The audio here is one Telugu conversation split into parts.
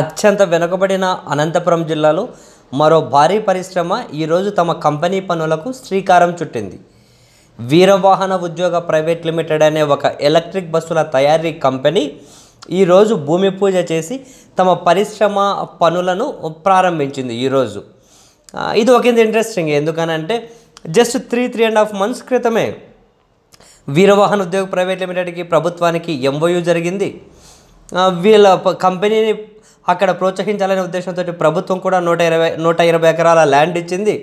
అత్యంత వెనుకబడిన అనంతపురం జిల్లాలో మరో భారీ పరిశ్రమ ఈరోజు తమ కంపెనీ పనులకు శ్రీకారం చుట్టింది వీరవాహన ఉద్యోగ ప్రైవేట్ లిమిటెడ్ అనే ఒక ఎలక్ట్రిక్ బస్సుల తయారీ కంపెనీ ఈరోజు భూమి పూజ చేసి తమ పరిశ్రమ పనులను ప్రారంభించింది ఈరోజు ఇది ఒక ఇంట్రెస్టింగ్ ఎందుకనంటే just three three and half months క్రితమే వీరవాహన ఉద్యోగ ప్రైవేట్ లిమిటెడ్కి ప్రభుత్వానికి ఎంఓయూ జరిగింది వీళ్ళ కంపెనీని అక్కడ ప్రోత్సహించాలనే ఉద్దేశంతో ప్రభుత్వం కూడా నూట ఇరవై నూట ఇరవై ఎకరాల ల్యాండ్ ఇచ్చింది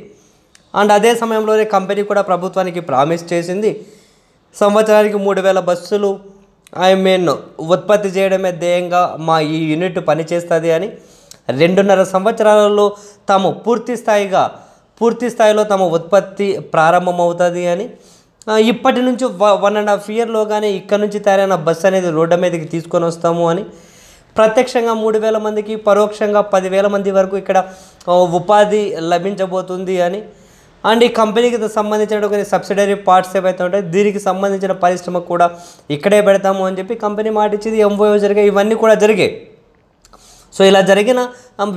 అండ్ అదే సమయంలోనే కంపెనీ కూడా ప్రభుత్వానికి ప్రామిస్ చేసింది సంవత్సరానికి మూడు వేల బస్సులు ఐ మీన్ ఉత్పత్తి చేయడమే ధ్యేయంగా మా ఈ యూనిట్ పనిచేస్తుంది అని రెండున్నర సంవత్సరాలలో తాము పూర్తి స్థాయిగా పూర్తి స్థాయిలో తమ ఉత్పత్తి ప్రారంభమవుతుంది అని ఇప్పటి నుంచి వన్ అండ్ హాఫ్ ఇయర్లో కానీ ఇక్కడ నుంచి తయారైన బస్సు అనేది రోడ్డు మీదకి తీసుకొని వస్తాము అని ప్రత్యక్షంగా మూడు వేల మందికి పరోక్షంగా పదివేల మంది వరకు ఇక్కడ ఉపాధి లభించబోతుంది అని అండ్ ఈ కంపెనీకి సంబంధించిన కొన్ని సబ్సిడరీ పార్ట్స్ ఏవైతే ఉంటాయో దీనికి సంబంధించిన పరిశ్రమ కూడా ఇక్కడే పెడతాము అని చెప్పి కంపెనీ మాటిచ్చింది ఎంఓయో జరిగాయి ఇవన్నీ కూడా జరిగాయి సో ఇలా జరిగిన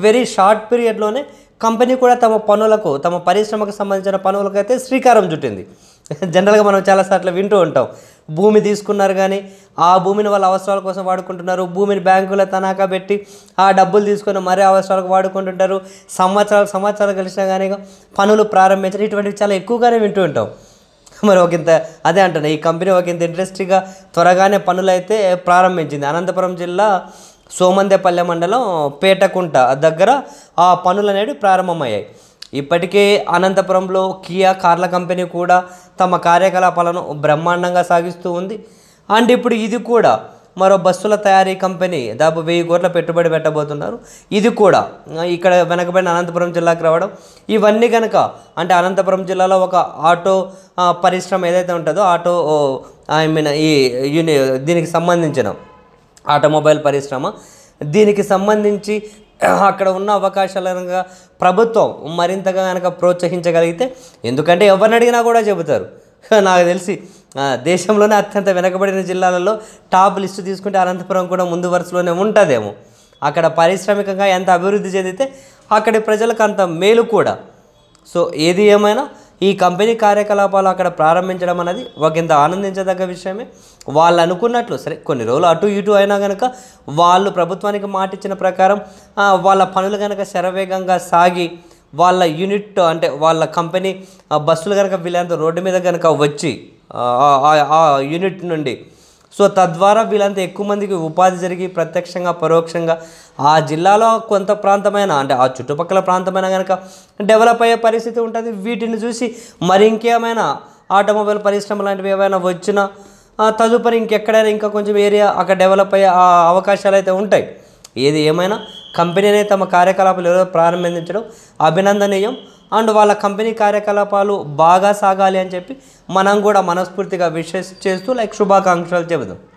వెరీ షార్ట్ పీరియడ్లోనే కంపెనీ కూడా తమ పనులకు తమ పరిశ్రమకు సంబంధించిన పనులకు అయితే శ్రీకారం చుట్టింది జనరల్గా మనం చాలాసార్లు వింటూ ఉంటాం భూమి తీసుకున్నారు కానీ ఆ భూమిని వాళ్ళ అవసరాల కోసం వాడుకుంటున్నారు భూమిని బ్యాంకులో తనఖా పెట్టి ఆ డబ్బులు తీసుకొని మరే అవసరాలకు వాడుకుంటుంటారు సంవత్సరాలు సంవత్సరాలు కలిసినా కానీ పనులు ప్రారంభించారు ఇటువంటివి చాలా ఎక్కువగానే వింటూ ఉంటాం మరి ఒక ఇంత అదే అంటున్నా ఈ కంపెనీ ఒక ఇంత ఇంట్రెస్ట్గా త్వరగానే పనులైతే ప్రారంభించింది అనంతపురం జిల్లా సోమందేపల్లె మండలం పేటకుంట దగ్గర ఆ పనులు అనేవి ప్రారంభమయ్యాయి ఇప్పటికే అనంతపురంలో కియా కార్ల కంపెనీ కూడా తమ కార్యకలాపాలను బ్రహ్మాండంగా సాగిస్తూ ఉంది అండ్ ఇప్పుడు ఇది కూడా మరో బస్సుల తయారీ కంపెనీ దాదాపు వెయ్యి కోట్ల పెట్టుబడి పెట్టబోతున్నారు ఇది కూడా ఇక్కడ వెనకబడిన అనంతపురం జిల్లాకు రావడం ఇవన్నీ కనుక అంటే అనంతపురం జిల్లాలో ఒక ఆటో పరిశ్రమ ఏదైతే ఉంటుందో ఆటో ఐ మీన్ ఈ యూని దీనికి సంబంధించిన ఆటోమొబైల్ పరిశ్రమ దీనికి సంబంధించి అక్కడ ఉన్న అవకాశాల ప్రభుత్వం మరింతగా కనుక ప్రోత్సహించగలిగితే ఎందుకంటే ఎవరిని అడిగినా కూడా చెబుతారు నాకు తెలిసి దేశంలోనే అత్యంత వెనకబడిన జిల్లాలలో టాప్ లిస్టు తీసుకుంటే అనంతపురం కూడా ముందు వరుసలోనే ఉంటుందేమో అక్కడ పారిశ్రామికంగా ఎంత అభివృద్ధి చెందితే అక్కడి ప్రజలకు అంత మేలు కూడా సో ఏది ఏమైనా ఈ కంపెనీ కార్యకలాపాలు అక్కడ ప్రారంభించడం అనేది ఒకంత ఆనందించదగ్గ విషయమే వాళ్ళు అనుకున్నట్లు సరే కొన్ని రోజులు అటు ఇటు అయినా కనుక వాళ్ళు ప్రభుత్వానికి మాటిచ్చిన ప్రకారం వాళ్ళ పనులు కనుక శరవేగంగా సాగి వాళ్ళ యూనిట్ అంటే వాళ్ళ కంపెనీ బస్సులు కనుక వీళ్ళంత రోడ్డు మీద కనుక వచ్చి ఆ యూనిట్ నుండి సో తద్వారా వీళ్ళంతా ఎక్కువ మందికి ఉపాధి జరిగి ప్రత్యక్షంగా పరోక్షంగా ఆ జిల్లాలో కొంత ప్రాంతమైన అంటే ఆ చుట్టుపక్కల ప్రాంతమైన కనుక డెవలప్ అయ్యే పరిస్థితి ఉంటుంది వీటిని చూసి మరి ఇంకేమైనా ఆటోమొబైల్ పరిశ్రమ లాంటివి ఏమైనా వచ్చినా తదుపరి ఇంకెక్కడైనా ఇంకా కొంచెం ఏరియా అక్కడ డెవలప్ అయ్యే అవకాశాలు అయితే ఉంటాయి ఏది ఏమైనా కంపెనీని తమ కార్యకలాపాలు ఎవరో ప్రారంభించడం అభినందనీయం అండ్ వాళ్ళ కంపెనీ కార్యకలాపాలు బాగా సాగాలి అని చెప్పి మనం కూడా మనస్ఫూర్తిగా విషెస్ చేస్తూ లైక్ శుభాకాంక్షలు చెబుదాం